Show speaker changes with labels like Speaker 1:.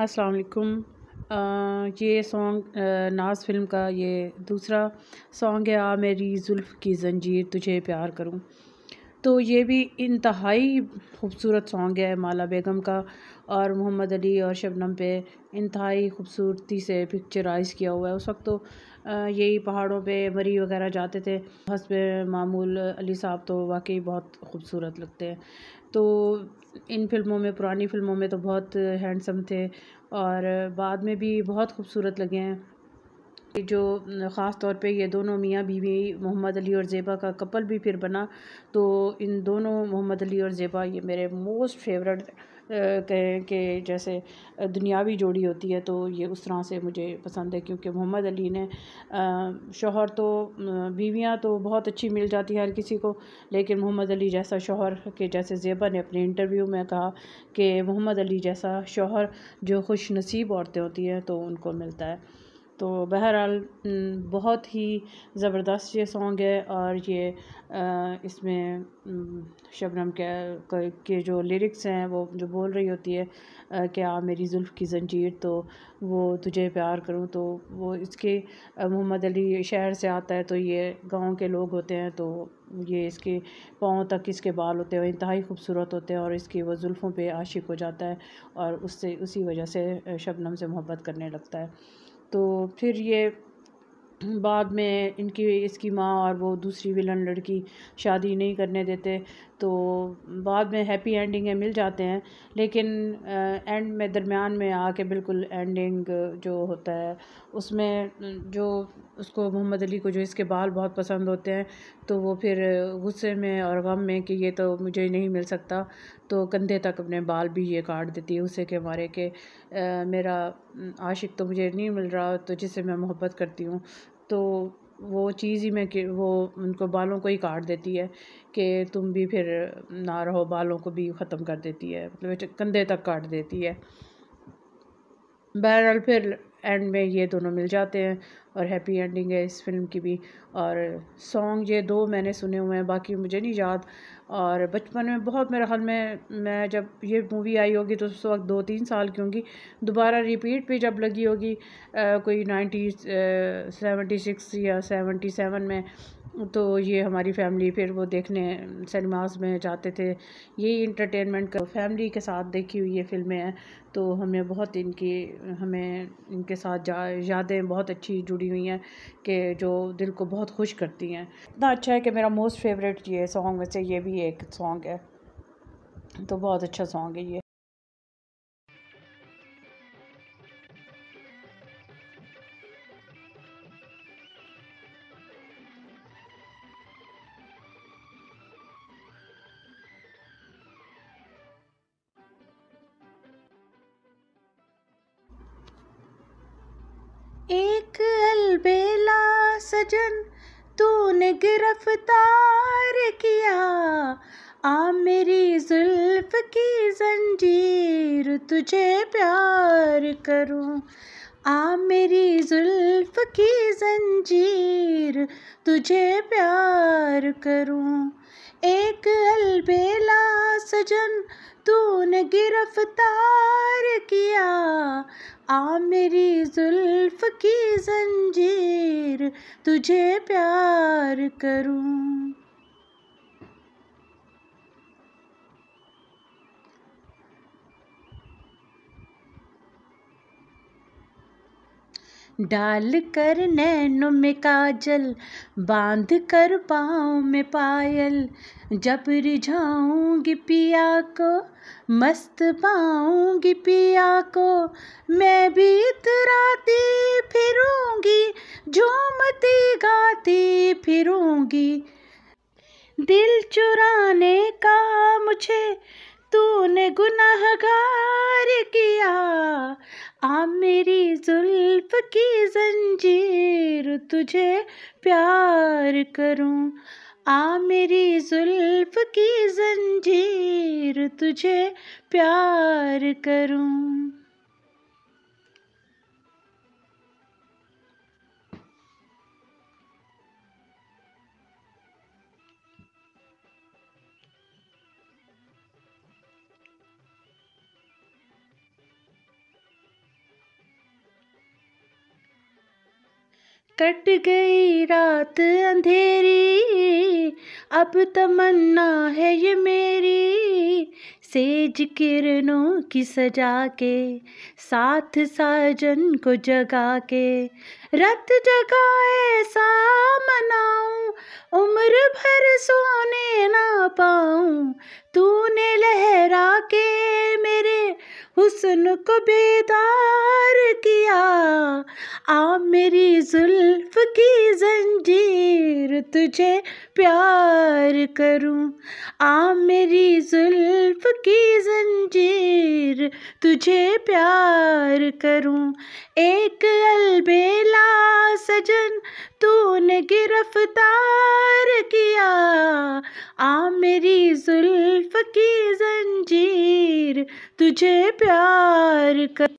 Speaker 1: अस्सलाम वालेकुम ये सॉन्ग नाज फिल्म का ये दूसरा सॉन्ग है आ मेरी जुल्फ़ की जंजीर तुझे प्यार करूँ तो ये भी इंतहाई खूबसूरत सॉन्ग है माला बेगम का और मोहम्मद अली और शबनम पे इंतहाई खूबसूरती से पिक्चराइज़ किया हुआ है उस वक्त तो यही पहाड़ों पे मरी वगैरह जाते थे हंस पे मामूल अली साहब तो वाकई बहुत खूबसूरत लगते हैं तो इन फिल्मों में पुरानी फिल्मों में तो बहुत हैंडसम थे और बाद में भी बहुत खूबसूरत लगे हैं जो ख़ास तौर पे ये दोनों मियाँ बीवी मोहम्मद अली और ज़ेबा का कपल भी फिर बना तो इन दोनों मोहम्मद अली और ज़ेबा ये मेरे मोस्ट फेवरेट कहें कि जैसे दुनियावी जोड़ी होती है तो ये उस तरह से मुझे पसंद है क्योंकि मोहम्मद अली ने शोहर तो बीवियाँ तो बहुत अच्छी मिल जाती हैं हर किसी को लेकिन मोहम्मद अली जैसा शोहर के जैसे ज़ेबा ने अपने इंटरव्यू में कहा कि मोहम्मद अली जैसा शोहर जो खुश नसीब औरतें होती हैं तो उनको मिलता है तो बहरहाल बहुत ही ज़बरदस्त ये सॉन्ग है और ये इसमें शबनम के के जो लिरिक्स हैं वो जो बोल रही होती है कि आ मेरी जुल्फ़ की जंजीर तो वो तुझे प्यार करूँ तो वो इसके मोहम्मद अली शहर से आता है तो ये गांव के लोग होते हैं तो ये इसके पाँव तक इसके बाल होते हैं इंतहाई खूबसूरत होते हैं और इसकी वो जुल्फ़ों पे आशिक हो जाता है और उससे उसी वजह से शबनम से मोहब्बत करने लगता है तो फिर ये बाद में इनकी इसकी माँ और वो दूसरी विलन लड़की शादी नहीं करने देते तो बाद में हैप्पी है मिल जाते हैं लेकिन एंड में दरमियान में आके बिल्कुल एंडिंग जो होता है उसमें जो उसको मोहम्मद अली को जो इसके बाल बहुत पसंद होते हैं तो वो फिर गुस्से में और गम में कि ये तो मुझे नहीं मिल सकता तो कंधे तक अपने बाल भी ये काट देती है उसे के मारे के आ, मेरा आशिक तो मुझे नहीं मिल रहा तो जिससे मैं मोहब्बत करती हूँ तो वो चीज़ ही मैं कि वो उनको बालों को ही काट देती है कि तुम भी फिर ना रहो बालों को भी ख़त्म कर देती है मतलब कंधे तक काट देती है बहरहाल फिर एंड में ये दोनों मिल जाते हैं और हैप्पी एंडिंग है इस फिल्म की भी और सॉन्ग ये दो मैंने सुने हुए हैं बाकी मुझे नहीं याद और बचपन में बहुत मेरे ख्याल में मैं जब ये मूवी आई होगी तो उस वक्त दो तीन साल की होंगी दोबारा रिपीट भी जब लगी होगी कोई नाइन्टी सेवेंटी सिक्स या सेवेंटी सेवन में तो ये हमारी फैमिली फिर वो देखने सिनेमाज में जाते थे यही इंटरटेनमेंट का फैमिली के साथ देखी हुई ये फिल्में हैं तो हमें बहुत इनकी हमें इनके साथ जा यादें बहुत अच्छी जुड़ी हुई हैं कि जो दिल को बहुत खुश करती हैं इतना अच्छा है कि मेरा मोस्ट फेवरेट ये सॉन्ग वैसे ये भी एक सॉन्ग है तो बहुत अच्छा सॉन्ग है ये
Speaker 2: सजन तूने गिरफ्तार किया आ मेरी जुल्फ की जंजीर तुझे प्यार करूं आ मेरी जुल्फ की जंजीर तुझे प्यार करूं एक अलबेला सजन तूने गिरफ्तार किया आ मेरी जुल्फ की जंजीर तुझे प्यार करूं डाल कर नैनों में काजल बांध कर पाँव में पायल जब रिझाऊंगी पिया को मस्त पाऊंगी पिया को मैं भी इतराती फिरूंगी झूमती गाती फिरूंगी दिल चुराने का मुझे तूने गुनाहगार किया आ मेरी जुल्फ की जंजीर तुझे प्यार करूं आ मेरी जुल्फ की जंजीर तुझे प्यार करूं कट गई रात अंधेरी अब तमन्ना है ये मेरी सेज किरणों की सजा के साथ साजन को जगा के रत जगा ऐसा मनाऊं उम्र भर सोने ना पाऊं तूने लहरा के मेरे हुस्न को बेदार किया आ मेरी जुल्फ की जंजीर तुझे प्यार करूं आ मेरी जुल्फ की जंजीर तुझे प्यार करूं एक अलबेला सजन तूने गिरफ्तार किया आ मेरी जुल्फ की जंजीर तुझे प्यार कर